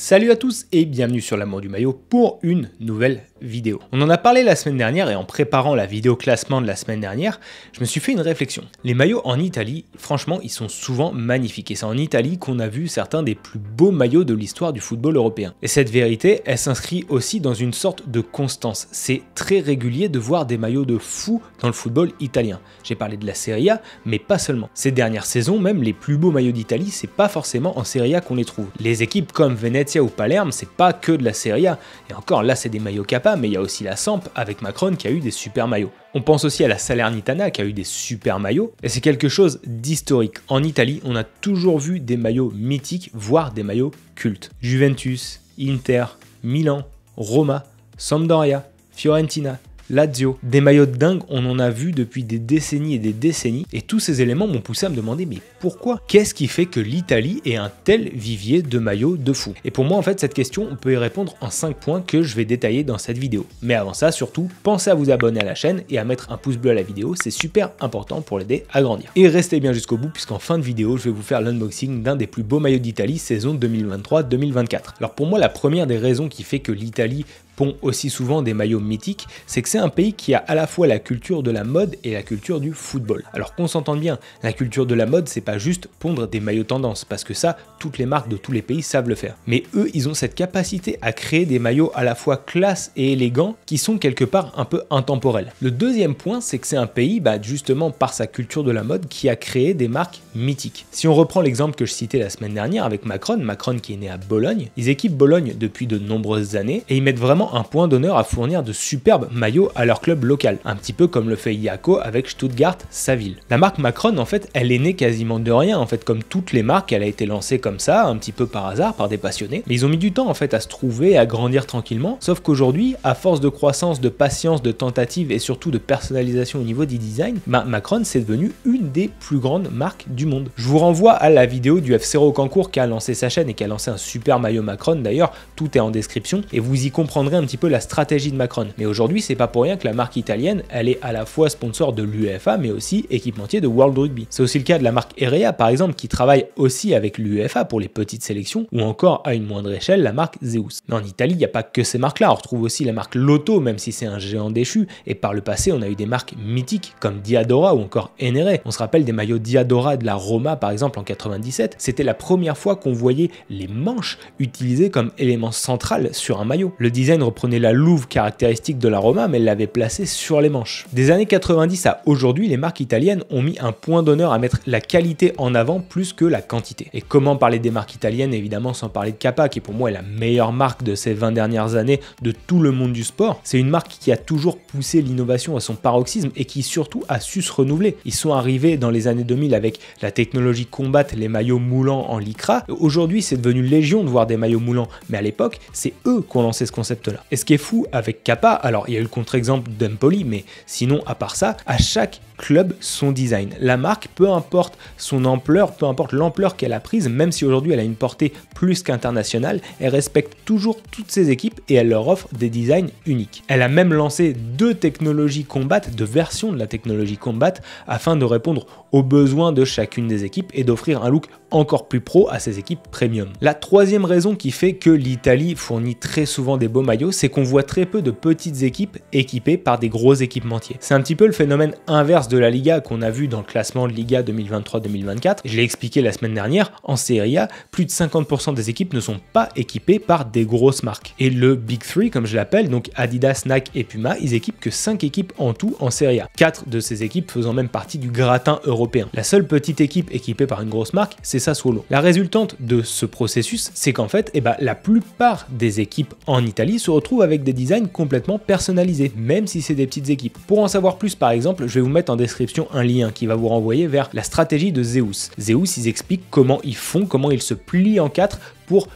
Salut à tous et bienvenue sur l'amour du maillot pour une nouvelle vidéo. On en a parlé la semaine dernière et en préparant la vidéo classement de la semaine dernière, je me suis fait une réflexion. Les maillots en Italie, franchement, ils sont souvent magnifiques et c'est en Italie qu'on a vu certains des plus beaux maillots de l'histoire du football européen. Et cette vérité, elle s'inscrit aussi dans une sorte de constance. C'est très régulier de voir des maillots de fou dans le football italien. J'ai parlé de la Serie A, mais pas seulement. Ces dernières saisons, même les plus beaux maillots d'Italie, c'est pas forcément en Serie A qu'on les trouve. Les équipes comme Venezia ou Palerme, c'est pas que de la Serie A. Et encore là, c'est des maillots capables mais il y a aussi la Samp avec Macron qui a eu des super maillots. On pense aussi à la Salernitana qui a eu des super maillots, et c'est quelque chose d'historique. En Italie, on a toujours vu des maillots mythiques, voire des maillots cultes. Juventus, Inter, Milan, Roma, Sampdoria, Fiorentina, Lazio. Des maillots dingues, dingue, on en a vu depuis des décennies et des décennies, et tous ces éléments m'ont poussé à me demander mais pourquoi Qu'est-ce qui fait que l'Italie est un tel vivier de maillots de fou Et pour moi, en fait, cette question, on peut y répondre en 5 points que je vais détailler dans cette vidéo. Mais avant ça, surtout, pensez à vous abonner à la chaîne et à mettre un pouce bleu à la vidéo, c'est super important pour l'aider à grandir. Et restez bien jusqu'au bout, puisqu'en fin de vidéo, je vais vous faire l'unboxing d'un des plus beaux maillots d'Italie saison 2023-2024. Alors pour moi, la première des raisons qui fait que l'Italie pond aussi souvent des maillots mythiques, c'est que c'est un pays qui a à la fois la culture de la mode et la culture du football. Alors qu'on s'entende bien, la culture de la mode, c'est pas juste pondre des maillots tendance, parce que ça, toutes les marques de tous les pays savent le faire. Mais eux, ils ont cette capacité à créer des maillots à la fois classe et élégants, qui sont quelque part un peu intemporels. Le deuxième point, c'est que c'est un pays, bah, justement par sa culture de la mode, qui a créé des marques mythiques. Si on reprend l'exemple que je citais la semaine dernière avec Macron, Macron qui est né à Bologne, ils équipent Bologne depuis de nombreuses années, et ils mettent vraiment un point d'honneur à fournir de superbes maillots à leur club local, un petit peu comme le fait Iaco avec Stuttgart, sa ville. La marque Macron, en fait, elle est née quasiment de rien, en fait, comme toutes les marques, elle a été lancée comme ça, un petit peu par hasard, par des passionnés, mais ils ont mis du temps, en fait, à se trouver, à grandir tranquillement, sauf qu'aujourd'hui, à force de croissance, de patience, de tentative et surtout de personnalisation au niveau du design Macron, c'est devenu une des plus grandes marques du monde. Je vous renvoie à la vidéo du FC Rocancourt qui a lancé sa chaîne et qui a lancé un super maillot Macron d'ailleurs, tout est en description, et vous y comprendrez un petit peu la stratégie de Macron. Mais aujourd'hui, c'est pas pour rien que la marque italienne, elle est à la fois sponsor de l'UEFA, mais aussi équipementier de World Rugby. C'est aussi le cas de la marque Erea, par exemple, qui travaille aussi avec l'UEFA pour les petites sélections, ou encore à une moindre échelle, la marque Zeus. Mais en Italie, il n'y a pas que ces marques-là. On retrouve aussi la marque Lotto, même si c'est un géant déchu. Et par le passé, on a eu des marques mythiques comme Diadora ou encore Enere. On se rappelle des maillots Diadora de la Roma, par exemple, en 97. C'était la première fois qu'on voyait les manches utilisées comme élément central sur un maillot. Le design reprenait la louve caractéristique de la Roma, mais elle l'avait placée sur les manches. Des années 90 à aujourd'hui, les marques italiennes ont mis un point d'honneur à mettre la qualité en avant plus que la quantité. Et comment parler des marques italiennes, évidemment, sans parler de Kappa, qui pour moi est la meilleure marque de ces 20 dernières années de tout le monde du sport. C'est une marque qui a toujours poussé l'innovation à son paroxysme et qui surtout a su se renouveler. Ils sont arrivés dans les années 2000 avec la technologie combat, les maillots moulants en lycra. Aujourd'hui, c'est devenu légion de voir des maillots moulants, mais à l'époque, c'est eux qui ont lancé ce concept-là. Et ce qui est fou avec Kappa, alors il y a eu le contre-exemple d'Empoli, mais sinon, à part ça, à chaque club son design. La marque, peu importe son ampleur, peu importe l'ampleur qu'elle a prise, même si aujourd'hui elle a une portée plus qu'internationale, elle respecte toujours toutes ses équipes et elle leur offre des designs uniques. Elle a même lancé deux technologies combat, deux versions de la technologie combat, afin de répondre aux besoins de chacune des équipes et d'offrir un look encore plus pro à ses équipes premium. La troisième raison qui fait que l'Italie fournit très souvent des beaux maillots, c'est qu'on voit très peu de petites équipes équipées par des gros équipementiers. C'est un petit peu le phénomène inverse de la Liga qu'on a vu dans le classement de Liga 2023-2024, je l'ai expliqué la semaine dernière, en Serie A, plus de 50% des équipes ne sont pas équipées par des grosses marques. Et le Big 3, comme je l'appelle, donc Adidas, Nike et Puma, ils équipent que 5 équipes en tout en Serie A. 4 de ces équipes faisant même partie du gratin européen. La seule petite équipe équipée par une grosse marque, c'est Sassuolo. La résultante de ce processus, c'est qu'en fait, eh ben, la plupart des équipes en Italie se retrouvent avec des designs complètement personnalisés, même si c'est des petites équipes. Pour en savoir plus, par exemple, je vais vous mettre en description un lien qui va vous renvoyer vers la stratégie de Zeus. Zeus, ils expliquent comment ils font, comment ils se plient en quatre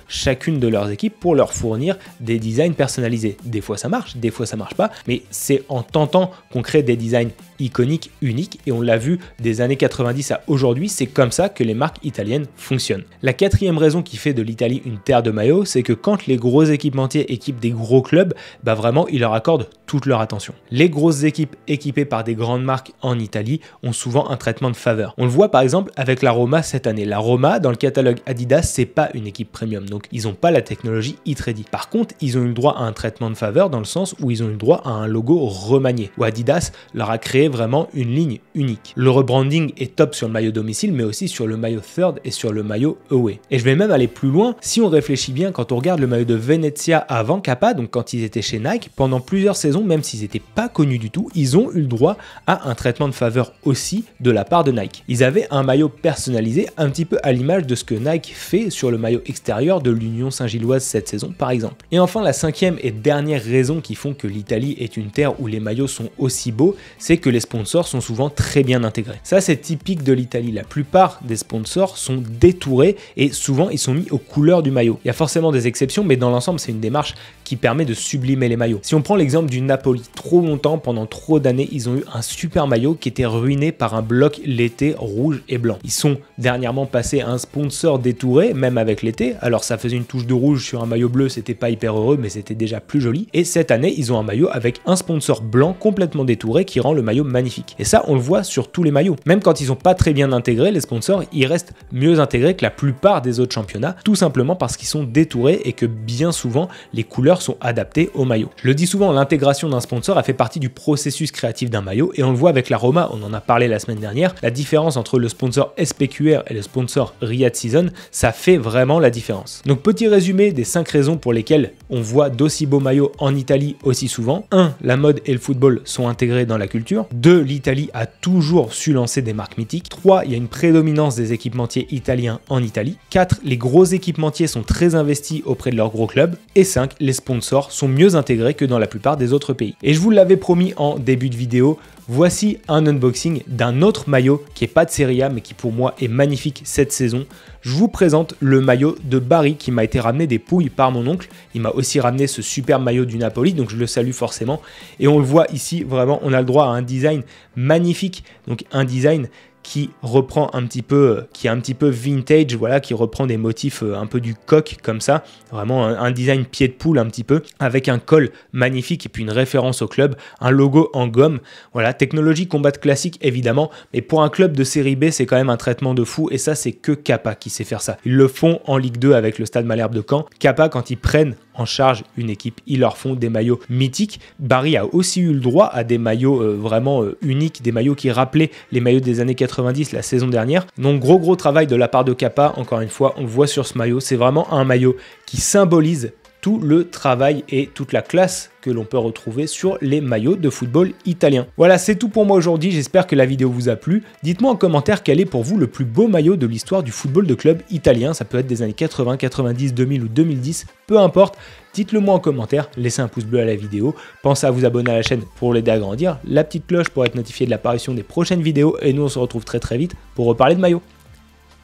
chacune de leurs équipes pour leur fournir des designs personnalisés. Des fois ça marche, des fois ça marche pas, mais c'est en tentant qu'on crée des designs iconiques, uniques, et on l'a vu des années 90 à aujourd'hui, c'est comme ça que les marques italiennes fonctionnent. La quatrième raison qui fait de l'Italie une terre de maillot, c'est que quand les gros équipementiers équipent des gros clubs, bah vraiment ils leur accordent toute leur attention. Les grosses équipes équipées par des grandes marques en Italie ont souvent un traitement de faveur. On le voit par exemple avec la Roma cette année. La Roma, dans le catalogue Adidas, c'est pas une équipe donc ils n'ont pas la technologie e trading Par contre, ils ont eu le droit à un traitement de faveur dans le sens où ils ont eu le droit à un logo remanié, où Adidas leur a créé vraiment une ligne unique. Le rebranding est top sur le maillot domicile, mais aussi sur le maillot third et sur le maillot away. Et je vais même aller plus loin, si on réfléchit bien, quand on regarde le maillot de Venezia avant Kappa, donc quand ils étaient chez Nike, pendant plusieurs saisons, même s'ils n'étaient pas connus du tout, ils ont eu le droit à un traitement de faveur aussi de la part de Nike. Ils avaient un maillot personnalisé un petit peu à l'image de ce que Nike fait sur le maillot extérieur de l'Union Saint-Gilloise cette saison par exemple. Et enfin la cinquième et dernière raison qui font que l'Italie est une terre où les maillots sont aussi beaux, c'est que les sponsors sont souvent très bien intégrés. Ça c'est typique de l'Italie, la plupart des sponsors sont détourés et souvent ils sont mis aux couleurs du maillot. Il y a forcément des exceptions mais dans l'ensemble c'est une démarche qui permet de sublimer les maillots. Si on prend l'exemple du Napoli, trop longtemps, pendant trop d'années, ils ont eu un super maillot qui était ruiné par un bloc l'été rouge et blanc. Ils sont dernièrement passés à un sponsor détouré, même avec l'été, alors ça faisait une touche de rouge sur un maillot bleu, c'était pas hyper heureux, mais c'était déjà plus joli. Et cette année, ils ont un maillot avec un sponsor blanc complètement détouré qui rend le maillot magnifique. Et ça, on le voit sur tous les maillots. Même quand ils sont pas très bien intégré, les sponsors, ils restent mieux intégrés que la plupart des autres championnats, tout simplement parce qu'ils sont détourés et que bien souvent, les couleurs sont adaptées au maillot. Je le dis souvent, l'intégration d'un sponsor a fait partie du processus créatif d'un maillot et on le voit avec la Roma, on en a parlé la semaine dernière, la différence entre le sponsor SPQR et le sponsor Riyadh Season, ça fait vraiment la différence donc petit résumé des 5 raisons pour lesquelles on voit d'aussi beaux maillots en Italie aussi souvent. 1. La mode et le football sont intégrés dans la culture. 2. L'Italie a toujours su lancer des marques mythiques. 3. Il y a une prédominance des équipementiers italiens en Italie. 4. Les gros équipementiers sont très investis auprès de leurs gros clubs. Et 5. Les sponsors sont mieux intégrés que dans la plupart des autres pays. Et je vous l'avais promis en début de vidéo, voici un unboxing d'un autre maillot qui est pas de Serie A mais qui pour moi est magnifique cette saison je vous présente le maillot de Barry qui m'a été ramené des Pouilles par mon oncle. Il m'a aussi ramené ce super maillot du Napoli, donc je le salue forcément. Et on le voit ici, vraiment, on a le droit à un design magnifique. Donc un design qui reprend un petit peu, qui est un petit peu vintage, voilà, qui reprend des motifs euh, un peu du coq comme ça, vraiment un, design pied de poule un petit peu, avec un col magnifique et puis une référence au club, un logo en gomme, voilà, technologie combat classique évidemment, mais pour un club de série B c'est quand même un traitement de fou et ça c'est que Kappa qui sait faire ça. Ils le font en Ligue 2 avec le Stade Malherbe de Caen. Kappa quand ils prennent en charge une équipe, ils leur font des maillots mythiques. Barry a aussi eu le droit à des maillots euh, vraiment euh, uniques, des maillots qui rappelaient les maillots des années 90 la saison dernière. Donc gros gros travail de la part de Kappa, encore une fois, on voit sur ce maillot, c'est vraiment un maillot qui symbolise tout le travail et toute la classe que l'on peut retrouver sur les maillots de football italien. Voilà, c'est tout pour moi aujourd'hui, j'espère que la vidéo vous a plu. Dites-moi en commentaire quel est pour vous le plus beau maillot de l'histoire du football de club italien, ça peut être des années 80, 90, 2000 ou 2010, peu importe. Dites-le moi en commentaire, laissez un pouce bleu à la vidéo, pensez à vous abonner à la chaîne pour l'aider à grandir, la petite cloche pour être notifié de l'apparition des prochaines vidéos et nous on se retrouve très très vite pour reparler de maillots.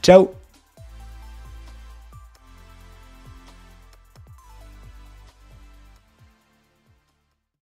Ciao